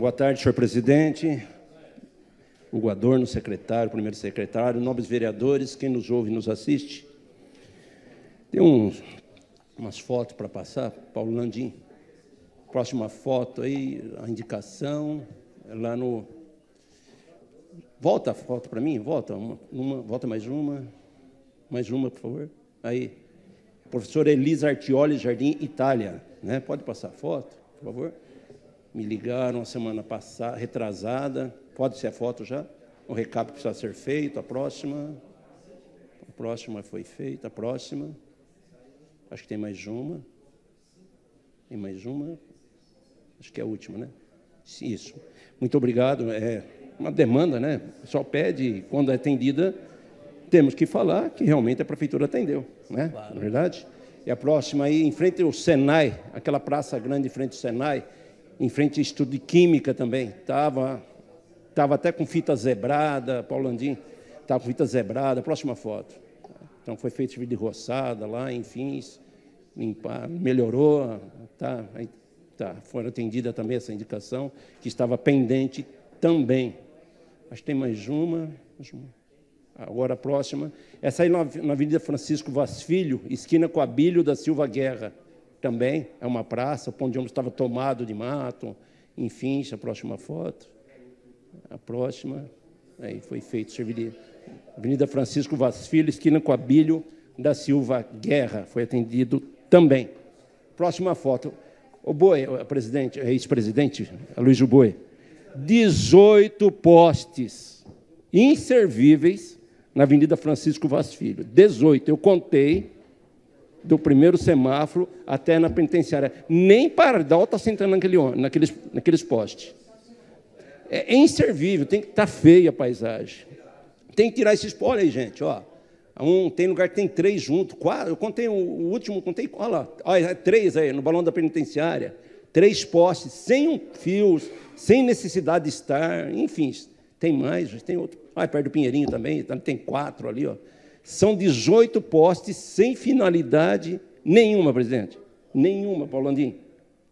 Boa tarde, senhor presidente, o o secretário, primeiro secretário, nobres vereadores, quem nos ouve e nos assiste. Tem um, umas fotos para passar, Paulo Landim. Próxima foto aí, a indicação, é lá no. Volta a foto para mim, volta, uma, uma, volta mais uma, mais uma, por favor. Aí, professora Elisa Artioli, Jardim Itália, né? Pode passar a foto, por favor me ligaram a semana passada, retrasada. Pode ser a foto já? O recado precisa ser feito, a próxima. A próxima foi feita, a próxima. Acho que tem mais uma. Tem mais uma. Acho que é a última, né? Isso. Muito obrigado. É uma demanda, né? Só pede, quando é atendida, temos que falar que realmente a prefeitura atendeu, né? Claro. Na é verdade. E a próxima aí, em frente ao Senai, aquela praça grande em frente ao Senai, em frente ao estudo de química também. Estava tava até com fita zebrada, Paulandinho estava com fita zebrada, próxima foto. Então foi feito de roçada lá, enfim, limpar, melhorou, tá, tá, foi atendida também essa indicação, que estava pendente também. que tem mais uma, mais uma. agora a próxima. Essa aí na, na Avenida Francisco Vasfilho, esquina com Abílio da Silva Guerra também é uma praça, o pão de ônibus estava tomado de mato, enfim, é a próxima foto. A próxima, aí foi feito, serviria. Avenida Francisco Vaz Filho, esquina com Abílio da Silva Guerra, foi atendido também. Próxima foto. O Boi, presidente, ex-presidente, Luiz Boi, 18 postes inservíveis na Avenida Francisco Vaz Filho. 18, eu contei, do primeiro semáforo até na penitenciária. Nem pardal está sentando naquele, naqueles, naqueles postes. É, é inservível, tem que estar tá feia a paisagem. Tem que tirar esses postes aí, gente, ó. Um, tem lugar que tem três junto, quatro. Eu contei o, o último, contei, olha lá, olha, é três aí, no balão da penitenciária. Três postes, sem um fios, sem necessidade de estar, enfim. Tem mais, tem outro. Ah, é perto do Pinheirinho também, tá, tem quatro ali, ó. São 18 postes sem finalidade nenhuma, presidente. Nenhuma, Paulo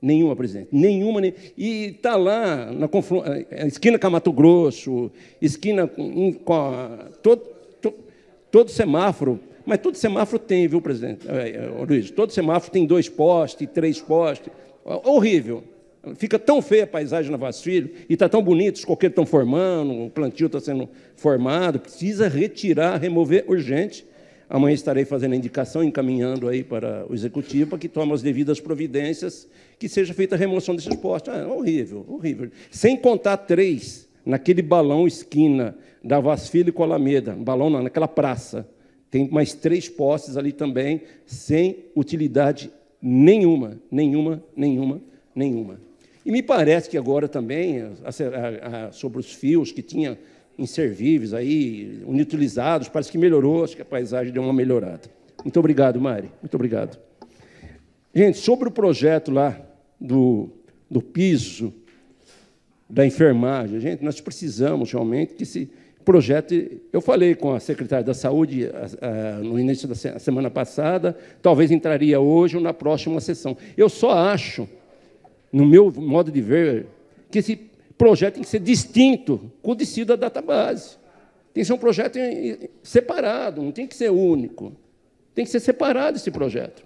Nenhuma, presidente. Nenhuma. Nem... E está lá, na eh, eh, esquina com Mato Grosso, esquina com. todo, todo, todo semáforo. Mas todo semáforo tem, viu, presidente? É, Luiz, todo semáforo tem dois postes, três postes. Horrível fica tão feia a paisagem na Vasfilho e está tão bonito, os coqueiros estão formando, o plantio está sendo formado, precisa retirar, remover urgente. Amanhã estarei fazendo a indicação, encaminhando aí para o executivo para que tome as devidas providências, que seja feita a remoção desses postos. Ah, horrível, horrível. Sem contar três naquele balão esquina da Vasfilho com Alameda, balão não, naquela praça. Tem mais três postes ali também, sem utilidade nenhuma, nenhuma, nenhuma, nenhuma. E me parece que agora também, a, a, a, sobre os fios que tinha inservíveis aí, inutilizados, parece que melhorou, acho que a paisagem deu uma melhorada. Muito obrigado, Mari. Muito obrigado. Gente, sobre o projeto lá do, do piso, da enfermagem, gente, nós precisamos realmente que esse projeto. Eu falei com a secretária da Saúde a, a, no início da semana passada, talvez entraria hoje ou na próxima sessão. Eu só acho no meu modo de ver, que esse projeto tem que ser distinto, codecido da database. Tem que ser um projeto separado, não tem que ser único. Tem que ser separado esse projeto.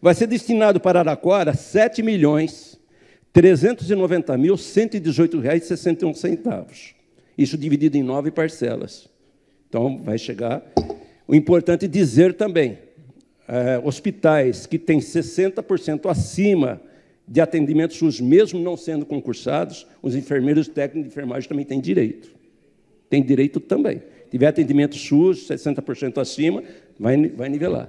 Vai ser destinado para Araquara 7 milhões mil reais e centavos. Isso dividido em nove parcelas. Então, vai chegar. O importante é dizer também, é, hospitais que têm 60% acima de atendimento SUS, mesmo não sendo concursados, os enfermeiros técnicos de enfermagem também têm direito. Tem direito também. Se tiver atendimento SUS, 60% acima, vai, vai nivelar.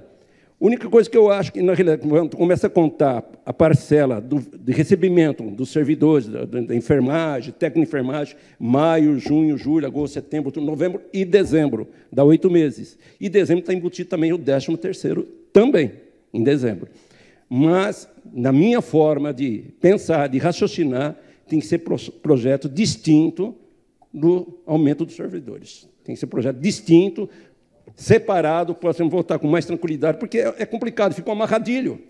A única coisa que eu acho que, na realidade, quando começa a contar a parcela do, de recebimento dos servidores, da, da enfermagem, técnico de enfermagem, maio, junho, julho, agosto, setembro, outubro, novembro e dezembro, dá oito meses. E dezembro está embutido também o décimo terceiro, também, em dezembro mas na minha forma de pensar, de raciocinar, tem que ser projeto distinto do aumento dos servidores. Tem que ser projeto distinto, separado, podemos voltar com mais tranquilidade, porque é, é complicado, fica um amarradilho.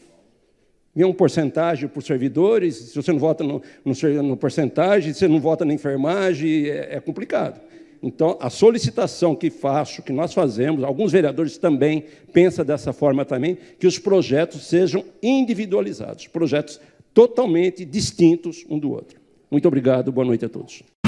Vem um porcentagem por servidores, se você não vota no, no, no porcentagem, se você não vota na enfermagem, é, é complicado. Então, a solicitação que faço, que nós fazemos, alguns vereadores também pensam dessa forma também, que os projetos sejam individualizados, projetos totalmente distintos um do outro. Muito obrigado, boa noite a todos.